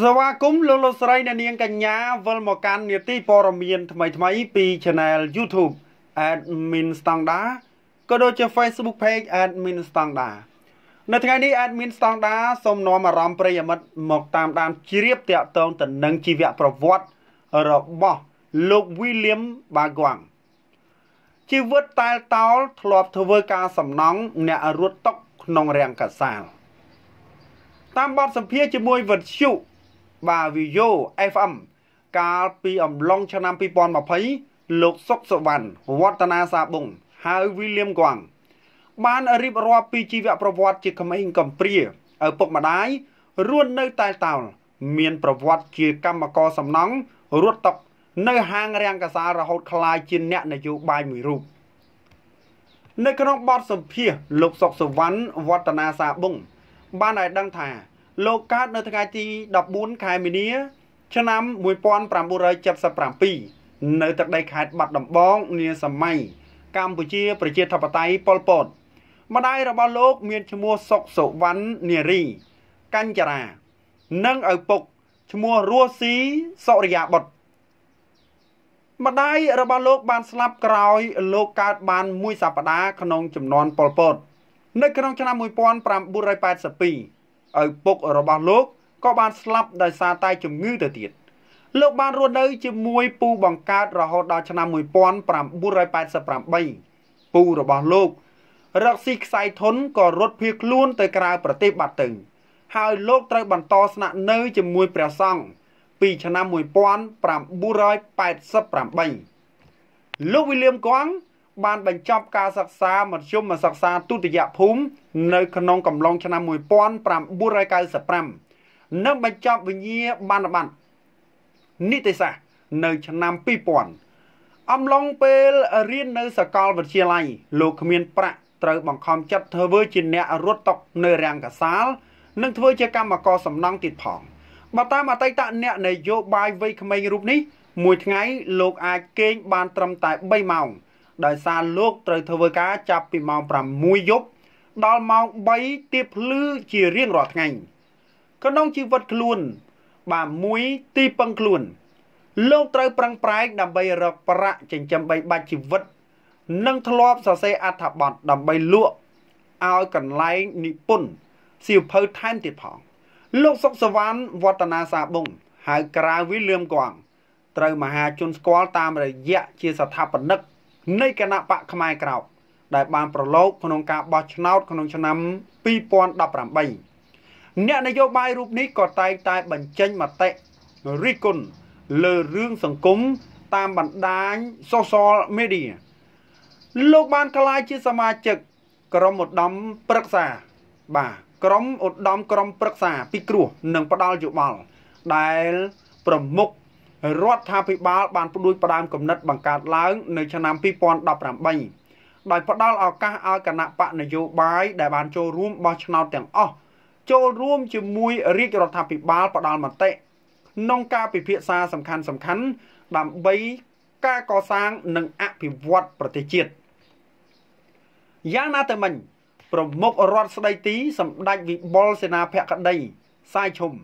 ស្វាគមន៍លោកលោកស្រីអ្នកនាងកញ្ញាវិលមកកាន់នាទីព័ត៌មានថ្មីថ្មីពី Channel YouTube Admin Standard ក៏ដូចជា Facebook Page Admin Standard នៅថ្ងៃនេះ Admin Standard សូមនាំអារម្មណ៍ប្រិយមិត្តមកតាមដានជ្រាបទាក់ទងទៅនឹងជីវប្រវត្តិរបស់លោក William Bagwang ជីវិតតែលតោលធ្លាប់ធ្វើការសំណង់អ្នករត់តុក ក្នុងរាំងកាសាលតាមបទសម្ភាសជាមួយវិទ្យុបាទ Vio FM កាលពីអំឡុងឆ្នាំ2020លោកសុកសវណ្ណវឌ្ឍនាសាបុងហៅវីលៀមគង់បានរៀបរាប់ពីជីវប្រវត្តិជាក្មេងកំព្រាឪពុកម្ដាយរស់នៅតែតោលមាន ប្រវត្តិជាកម្មករសំណង់រត់តុកនៅ ហាងរាំងកាសារហូតខ្លាយជាអ្នកនយោបាយមួយរូបនៅក្នុងបទសម្ភាសលោកសុកសវណ្ណវឌ្ឍនាសាបុង បានឲ្យដឹងថាលោកកើតនៅថ្ងៃទី14ខែមីនា ឆ្នាំ1977នៅទឹកដីខេត្តបាត់ដំបងនាសម័យកម្ពុជា ប្រជាធិបតេយ្យប៉ុលពតម្ដាយរបស់លោក មានឈ្មោះសុកសុវណ្ណនារីកញ្ចារា និងឪពុក ឈ្មោះរស់ស៊ីសុរិយាបុត្រម្ដាយរបស់លោកបានស្លាប់ក្រោយ លោកកើតបានមួយសប្តាហ៍ក្នុងចំនួនប៉ុលពតនៅក្នុងឆ្នាំ1982ឪពុករបស់លោកក៏បានស្លាប់ដោយសារតែជំងឺទៅទៀតលោកបានរស់នៅជាមួយពូបង្កើតរហូតដល់ឆ្នាំ1988ពូរបស់លោក រកស៊ីខ្សែធនក៏រត់ភៀសខ្លួនទៅក្រៅប្រទេសបាត់ទៅហើយលោកត្រូវបន្តស្នាក់នៅជាមួយព្រះសង្ឃពីឆ្នាំ1988លោកវិលៀមគង់បានបញ្ចប់ការសិក្សាមធ្យមសិក្សាទុតិយភូមិនៅក្នុងកំឡុងឆ្នាំ1995និងបញ្ចប់វិញ្ញាបនបត្រនីតិសាស្ត្រនៅឆ្នាំ2000អំឡុងពេលរៀននៅសាកលវិទ្យាល័យលោកគ្មានប្រាក់ត្រូវបង្ខំចិត្តធ្វើ ជាអ្នករត់តុកនៅរាំងកសាលនិងធ្វើជាកម្មករសំណង់ទៀតផងបើតាមអតីតអ្នកនយោបាយវ័យក្មេងរូបនេះមួយថ្ងៃលោកអាចគេងបាន ត្រឹមតែ3ម៉ោងដោយសារលោកត្រូវធ្វើការចាប់ពីម៉ោង6យប់ដល់ម៉ោង3ទៀបភ្លឺជារៀងរាល់ថ្ងៃក្នុងជីវិតខ្លួន បាទមួយទីពឹងខ្លួន លោកត្រូវប្រឹងប្រែងដើម្បីរកប្រាក់ចិញ្ចឹមបីបាច់ជីវិតនិង ធ្លាប់សរសេរអត្ថបទដើម្បីលក់ឲ្យកន្លែងនិពន្ធសៀវភៅថែមទៀតផងលោកសុកសវណ្ណវឌ្ឍនាសាបុងហៅក្រៅវិលៀមគង់ត្រូវមហាជនស្គាល់តាមរយៈជាស្ថាបនិកនៃគណៈបកខ្មែរក្រោបដែលបានប្រឡូកក្នុងការបោះឆ្នោតក្នុងឆ្នាំ2018អ្នកនយោបាយរូបនេះក៏តែងតែបញ្ចេញមតិរិះគន់លើរឿងសង្គមតាមបណ្ដាញ social media លោកបានក្លាយជាសមាជិកក្រុមឧត្តមប្រឹក្សាបាទក្រុមឧត្តមក្រុមប្រឹក្សាពីគ្រោះ និងផ្ដាល់យោបល់ដែលប្រមុខរដ្ឋាភិបាលបានផ្ដួចផ្ដើមគំនិតបង្កើតឡើងនៅឆ្នាំ2018ដោយផ្ដល់ឱកាសឲ្យគណៈបកនយោបាយដែលបានចូលរួមបោះឆ្នោតទាំងអស់ចូលរួមជាមួយរាជរដ្ឋាភិបាលផ្ដល់មតិក្នុងការពិភាក្សាសំខាន់សំខាន់ដើម្បីការកសាងនិងអភិវឌ្ឍប្រទេសជាតិយ៉ាងណាទៅមិញប្រមុខរដ្ឋស្ដីទីសម្ដេចវិបុលសេនាភក្តីសាយឈុំ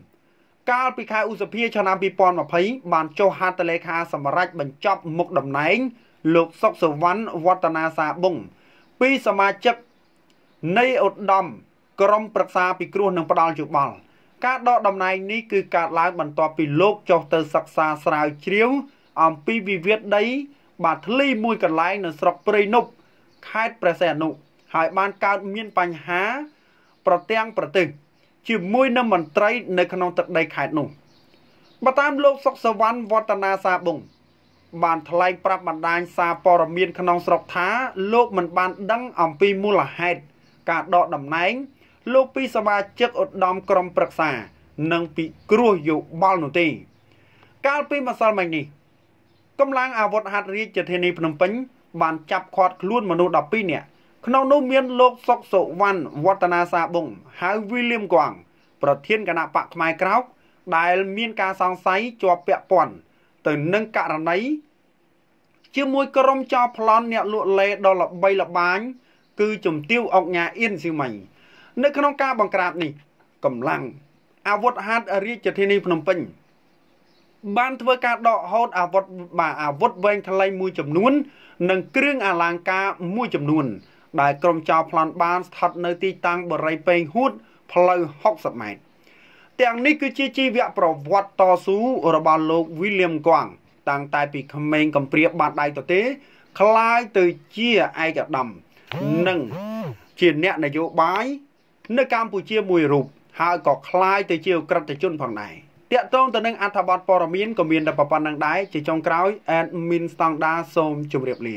កាលពីខែឧសភាឆ្នាំ2020បានចុះហត្ថលេខាសម្រេចបញ្ចប់មុខតំណែងលោកសុកសវណ្ណវឌ្ឍនាសាបុងពីសមាជិកនៃឧត្តមក្រុមប្រឹក្សាពិគ្រោះនិងផ្ដាល់យោបល់ ការដកតំណែងនេះគឺកើតឡើងបន្ទាប់ពីលោកចុះទៅសិក្សាស្រាវជ្រាវអំពីវិវាទដីបាទធ្លីមួយកន្លែង នៅស្រុកព្រៃនប់ខេត្តព្រះសីហនុហើយបានកើតមានបញ្ហា ប្រទាំងប្រទេសជាមួយនឹងមន្ត្រីនៅក្នុងទឹកដីខេត្តនោះបើតាមលោកសុកសវណ្ណវឌ្ឍនាសាបុង បានថ្លែងប្រាប់បណ្ដាញសារព័ត៌មានក្នុងស្រុកថាលោកមិនបានដឹងអំពីមូលហេតុការដកតំណែង លោកពីសមាជិកឧត្តមក្រុមប្រឹក្សានិងពិគ្រោះយោបល់នោះទេកាលពីម្សិលមិញនេះកម្លាំងអាវុធហត្ថរាជធានីភ្នំពេញ បាន ចាប់ឃាត់ខ្លួនមនុស្ស12នាក់ក្នុងនោះមានលោកសុកសុវណ្ណវឌ្ឍនាសាបុងហៅវីលៀមគង់ប្រធានគណៈបកផ្នែកក្រោកដែល មានការសង្ស័យជាប់ពាក់ព័ន្ធទៅនឹងករណីជាមួយក្រុមចោរប្លន់អ្នកលក់លេដល់ល្បីល្បាញគឺជំទាវអង្គញាអ៊ីនស៊ីម៉ៃនៅក្នុងការបង្ក្រាបនេះកម្លាំងអាវុធហត្ថរាជធានីភ្នំពេញ បានធ្វើការដកហូតអាវុធអាវុធវែងថ្លៃមួយចំនួន និងគ្រឿងអលង្ការមួយចំនួនដែលក្រុមចោរប្លន់បានស្ថិតនៅទីតាំងបរិយពេងហួតផ្លូវ60ម៉ែត្រទាំងនេះគឺជាជីវប្រវត្តិតស៊ូរបស់លោក William Kwang តាំងតែ ពីក្មេងកំព្រាបាត់ដៃទៅទេក្លាយទៅជាឯកឧត្តមនិងជាអ្នកនយោបាយនៅកម្ពុជាមួយរូបហើយក៏ក្លាយទៅជាក្រិតជនផងដែរតាកតងទៅនឹងអត្ថបទព័ត៌មានក៏មានតែប៉ុណ្្នឹងដែរជាចុងក្រោយ admin standard សូមជម្រាបលា